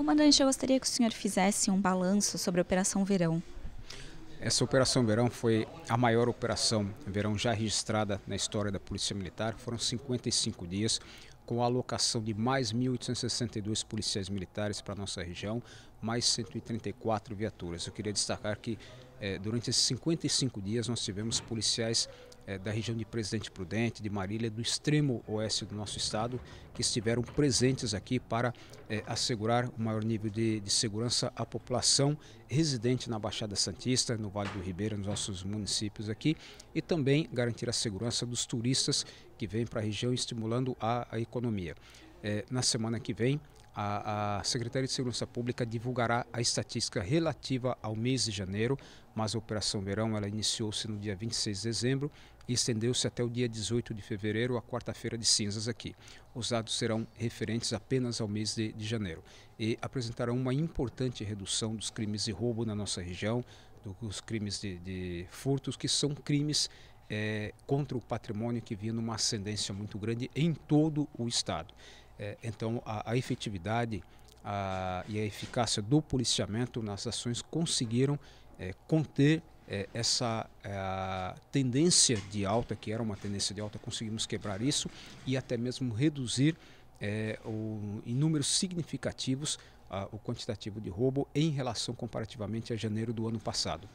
Comandante, eu gostaria que o senhor fizesse um balanço sobre a Operação Verão. Essa Operação Verão foi a maior operação verão já registrada na história da Polícia Militar. Foram 55 dias, com a alocação de mais 1.862 policiais militares para a nossa região, mais 134 viaturas. Eu queria destacar que eh, durante esses 55 dias nós tivemos policiais militares é, da região de Presidente Prudente, de Marília, do extremo oeste do nosso estado, que estiveram presentes aqui para é, assegurar o maior nível de, de, segurança à população residente na Baixada Santista, no Vale do Ribeira, nos nossos municípios aqui, e também garantir a segurança dos turistas que vêm para a região, estimulando a, a economia. É, na semana que vem, a, a, Secretaria de Segurança Pública divulgará a estatística relativa ao mês de janeiro, mas a Operação Verão ela iniciou-se no dia 26 de dezembro e estendeu-se até o dia 18 de fevereiro, a quarta-feira de cinzas aqui. Os dados serão referentes apenas ao mês de, de janeiro e apresentarão uma importante redução dos crimes de roubo na nossa região, dos crimes de, de furtos, que são crimes é, contra o patrimônio que vinha numa ascendência muito grande em todo o estado. É, então, a, a efetividade a, e a eficácia do policiamento nas ações conseguiram é, conter é, essa é, tendência de alta, que era uma tendência de alta, conseguimos quebrar isso e até mesmo reduzir é, o, em números significativos a, o quantitativo de roubo em relação comparativamente a janeiro do ano passado.